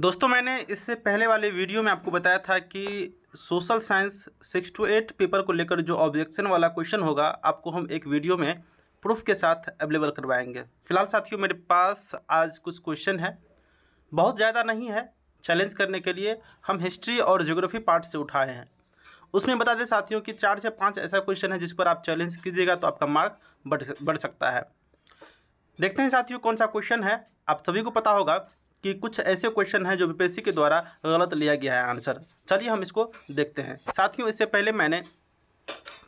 दोस्तों मैंने इससे पहले वाले वीडियो में आपको बताया था कि social science six to eight paper को लेकर जो ऑब्जेक्शन वाला क्वेश्चन होगा आपको हम एक वीडियो में प्रूफ के साथ अवेलेबल करवाएंगे फिलहाल साथियों मेरे पास आज कुछ क्वेश्चन है बहुत ज़्यादा नहीं है चैलेंज करने के लिए हम हिस्ट्री और जोग्राफी पार्ट से उठाए हैं उसमें बता दें साथियों कि चार से पाँच ऐसा क्वेश्चन है जिस पर आप चैलेंज कीजिएगा तो आपका मार्क बढ़ बढ़ सकता है देखते हैं साथियों कौन सा क्वेश्चन है आप सभी को पता होगा कि कुछ ऐसे क्वेश्चन हैं जो बीपीएससी के द्वारा गलत लिया गया है आंसर चलिए हम इसको देखते हैं साथियों इससे पहले मैंने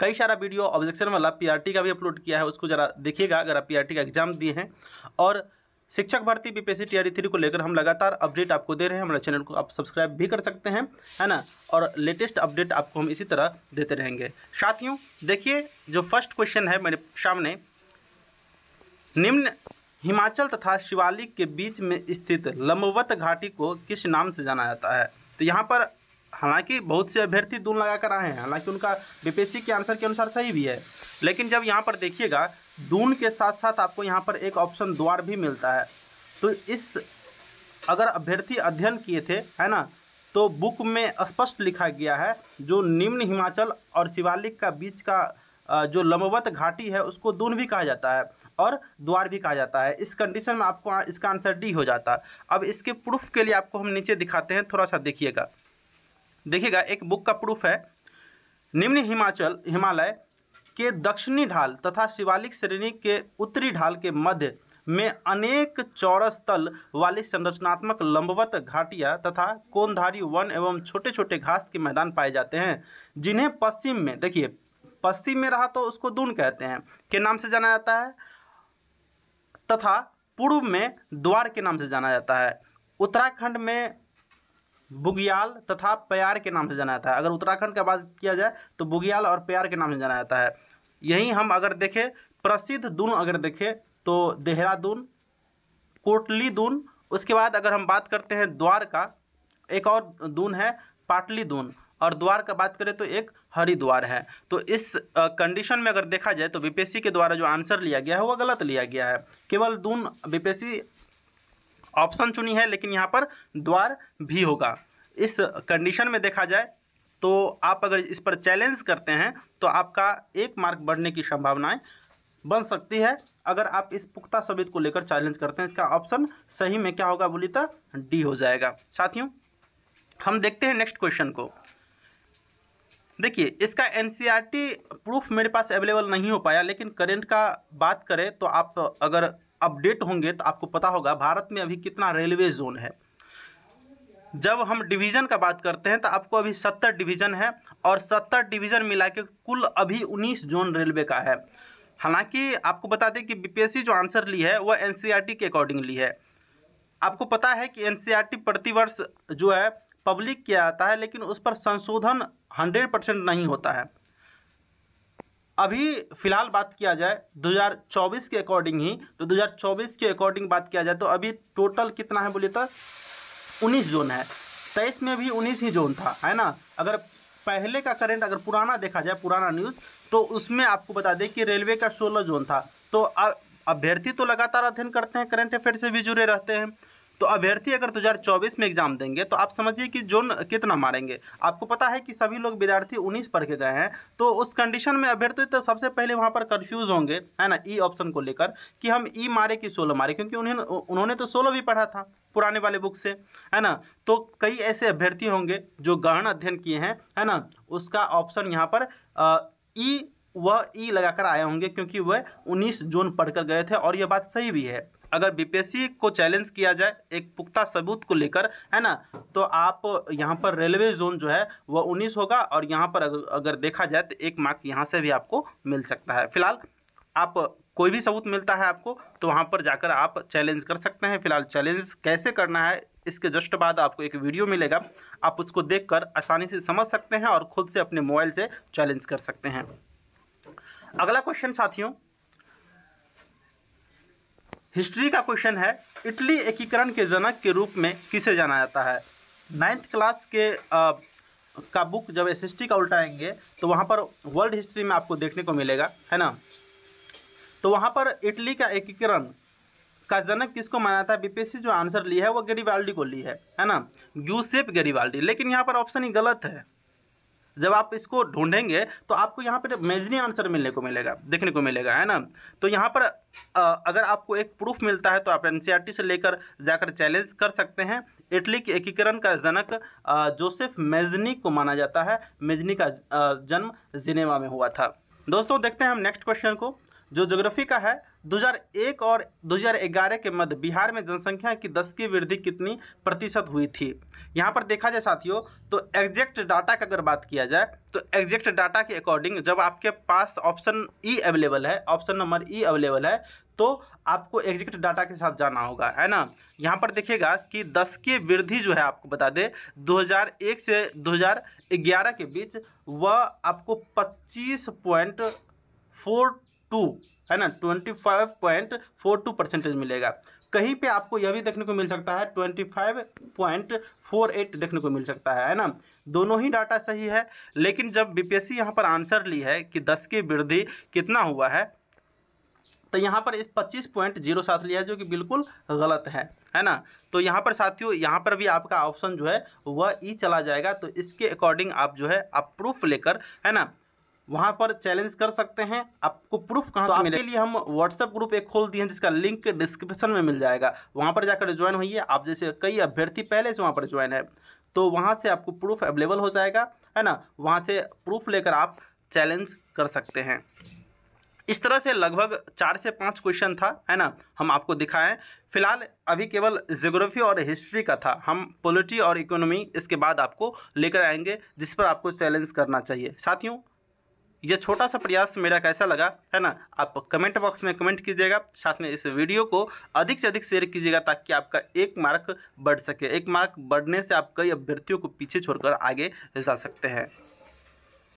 कई सारा वीडियो ऑब्जेक्शन वाला पीआरटी का भी अपलोड किया है उसको ज़रा देखिएगा अगर आप पीआरटी का एग्जाम दिए हैं और शिक्षक भर्ती बीपीएससी टीआरई थ्री को लेकर हम लगातार अपडेट आपको दे रहे हैं हमारे चैनल को आप सब्सक्राइब भी कर सकते हैं है ना और लेटेस्ट अपडेट आपको हम इसी तरह देते रहेंगे साथियों देखिए जो फर्स्ट क्वेश्चन है मेरे सामने निम्न हिमाचल तथा शिवालिक के बीच में स्थित लंबवत घाटी को किस नाम से जाना जाता है तो यहाँ पर हालांकि बहुत से अभ्यर्थी दून लगा कर आए हैं हालांकि उनका बीपीएससी के आंसर के अनुसार सही भी है लेकिन जब यहाँ पर देखिएगा दून के साथ साथ आपको यहाँ पर एक ऑप्शन द्वार भी मिलता है तो इस अगर अभ्यर्थी अध्ययन किए थे है ना तो बुक में स्पष्ट लिखा गया है जो निम्न हिमाचल और शिवालिक का बीच का जो लंबवत घाटी है उसको दून भी कहा जाता है और द्वार भी कहा जाता है इस कंडीशन में आपको इसका आंसर डी हो जाता है अब इसके प्रूफ के लिए आपको हम नीचे दिखाते हैं थोड़ा सा देखिएगा देखिएगा एक बुक का प्रूफ है निम्न हिमाचल हिमालय के दक्षिणी ढाल तथा शिवालिक श्रेणी के उत्तरी ढाल के मध्य में अनेक चौरस तल वाली संरचनात्मक लंबवत घाटियां तथा कोनधारी वन एवं छोटे छोटे घास के मैदान पाए जाते हैं जिन्हें पश्चिम में देखिए पश्चिम में रहा तो उसको दून कहते हैं के नाम से जाना जाता है तथा पूर्व में द्वार के नाम से जाना जाता है उत्तराखंड में बुग्याल तथा प्यार के नाम से जाना जाता है अगर उत्तराखंड का बात किया जाए तो बुग्याल और प्यार के नाम से जाना जाता है यहीं हम अगर देखें प्रसिद्ध दून अगर देखें तो देहरादून कोटली दून उसके बाद अगर हम बात करते हैं द्वार का एक और दून है पाटली दून और द्वार का बात करें तो एक हरिद्वार है तो इस कंडीशन में अगर देखा जाए तो बीपीएससी के द्वारा जो आंसर लिया गया है वह गलत लिया गया है केवल दून बीपीएससी ऑप्शन चुनी है लेकिन यहाँ पर द्वार भी होगा इस कंडीशन में देखा जाए तो आप अगर इस पर चैलेंज करते हैं तो आपका एक मार्क बढ़ने की संभावनाएं बन सकती है अगर आप इस पुख्ता सबित को लेकर चैलेंज करते हैं इसका ऑप्शन सही में क्या होगा बोली तो डी हो जाएगा साथियों हम देखते हैं नेक्स्ट क्वेश्चन को देखिए इसका एन प्रूफ e मेरे पास अवेलेबल नहीं हो पाया लेकिन करेंट का बात करें तो आप अगर अपडेट होंगे तो आपको पता होगा भारत में अभी कितना रेलवे जोन है जब हम डिवीज़न का बात करते हैं तो आपको अभी सत्तर डिवीज़न है और सत्तर डिवीज़न मिला के कुल अभी उन्नीस जोन रेलवे का है हालांकि आपको बता दें कि बीपीएससी जो आंसर ली है वह एन e के अकॉर्डिंग ली है आपको पता है कि एन e प्रतिवर्ष जो है पब्लिक किया जाता है लेकिन उस पर संशोधन हंड्रेड परसेंट नहीं होता है अभी फ़िलहाल बात किया जाए 2024 के अकॉर्डिंग ही तो 2024 के अकॉर्डिंग बात किया जाए तो अभी टोटल कितना है बोलिए तो उन्नीस जोन है तेईस में भी उन्नीस ही जोन था है ना अगर पहले का करंट अगर पुराना देखा जाए पुराना न्यूज़ तो उसमें आपको बता दें कि रेलवे का सोलह जोन था तो अभ्यर्थी तो लगातार अध्ययन करते हैं करंट अफेयर से भी जुड़े रहते हैं तो अभ्यर्थी अगर 2024 में एग्जाम देंगे तो आप समझिए कि जोन कितना मारेंगे आपको पता है कि सभी लोग विद्यार्थी 19 पढ़ के गए हैं तो उस कंडीशन में अभ्यर्थी तो सबसे पहले वहाँ पर कन्फ्यूज होंगे है ना ई e ऑप्शन को लेकर कि हम ई e मारे कि सोलह मारे क्योंकि उन्हें उन्होंने तो सोलह भी पढ़ा था पुराने वाले बुक से है ना तो कई ऐसे अभ्यर्थी होंगे जो गहन अध्ययन किए हैं है ना उसका ऑप्शन यहाँ पर ई वह ई लगाकर आए होंगे क्योंकि वह 19 जून पढ़कर गए थे और यह बात सही भी है अगर बीपीएससी को चैलेंज किया जाए एक पुख्ता सबूत को लेकर है ना तो आप यहाँ पर रेलवे जोन जो है वह उन्नीस होगा और यहाँ पर अगर देखा जाए तो एक मार्क यहाँ से भी आपको मिल सकता है फिलहाल आप कोई भी सबूत मिलता है आपको तो वहाँ पर जाकर आप चैलेंज कर सकते हैं फिलहाल चैलेंज कैसे करना है इसके जस्ट बाद आपको एक वीडियो मिलेगा आप उसको देखकर आसानी से समझ सकते हैं और खुद से अपने मोबाइल से चैलेंज कर सकते हैं अगला क्वेश्चन साथियों हिस्ट्री का क्वेश्चन है इटली एकीकरण के जनक के रूप में किसे जाना जाता है नाइन्थ क्लास के आ, का बुक जब एस का आएंगे तो वहाँ पर वर्ल्ड हिस्ट्री में आपको देखने को मिलेगा है ना तो वहाँ पर इटली का एकीकरण का जनक किसको माना जाता है बीपीएससी जो आंसर ली है वो गेरीवाल्डी को ली है है ना यूसेप गेरीवाल्डी लेकिन यहाँ पर ऑप्शन ही गलत है जब आप इसको ढूंढेंगे तो आपको यहाँ पर मेजनी आंसर मिलने को मिलेगा देखने को मिलेगा है ना तो यहाँ पर अगर आपको एक प्रूफ मिलता है तो आप एन e से लेकर जाकर चैलेंज कर सकते हैं इटली के एकीकरण का जनक जोसेफ मेजनी को माना जाता है मेजनी का जन्म जिनेवा में हुआ था दोस्तों देखते हैं हम नेक्स्ट क्वेश्चन को जो जोग्राफी का है 2001 और 2011 के मध्य बिहार में जनसंख्या की दस की वृद्धि कितनी प्रतिशत हुई थी यहाँ पर देखा जाए साथियों तो एग्जैक्ट डाटा की अगर बात किया जाए तो एग्जैक्ट डाटा के अकॉर्डिंग जब आपके पास ऑप्शन ई अवेलेबल है ऑप्शन नंबर ई अवेलेबल है तो आपको एग्जैक्ट डाटा के साथ जाना होगा है ना यहाँ पर देखिएगा कि 10 की वृद्धि जो है आपको बता दे 2001 से 2011 के बीच वह आपको 25.42 है ना 25.42 परसेंटेज मिलेगा कहीं पे आपको यह भी देखने को मिल सकता है twenty five point four eight देखने को मिल सकता है है ना दोनों ही डाटा सही है लेकिन जब बीपीएससी यहाँ पर आंसर ली है कि दस की वृद्धि कितना हुआ है तो यहाँ पर इस पच्चीस पॉइंट जीरो सात लिया जो कि बिल्कुल गलत है है ना तो यहाँ पर साथियों यहाँ पर भी आपका ऑप्शन जो है वह ई चला जाएगा तो इसके अकॉर्डिंग आप जो है आप प्रूफ लेकर है ना वहाँ पर चैलेंज कर सकते हैं आपको प्रूफ कहाँ तो से मिले लिए हम व्हाट्सएप ग्रुप एक खोल दिए हैं जिसका लिंक डिस्क्रिप्शन में मिल जाएगा वहाँ पर जाकर ज्वाइन होइए आप जैसे कई अभ्यर्थी पहले से वहाँ पर ज्वाइन है तो वहाँ से आपको प्रूफ अवेलेबल हो जाएगा है ना वहाँ से प्रूफ लेकर आप चैलेंज कर सकते हैं इस तरह से लगभग चार से पाँच क्वेश्चन था है ना हम आपको दिखाएं फिलहाल अभी केवल जोग्राफी और हिस्ट्री का था हम पॉलिटी और इकोनॉमी इसके बाद आपको लेकर आएंगे जिस पर आपको चैलेंज करना चाहिए साथियों ये छोटा सा प्रयास मेरा कैसा लगा है ना आप कमेंट बॉक्स में कमेंट कीजिएगा साथ में इस वीडियो को अधिक से अधिक शेयर कीजिएगा ताकि आपका एक मार्क बढ़ सके एक मार्क बढ़ने से आप कई अभ्यर्थियों को पीछे छोड़कर आगे जा सकते हैं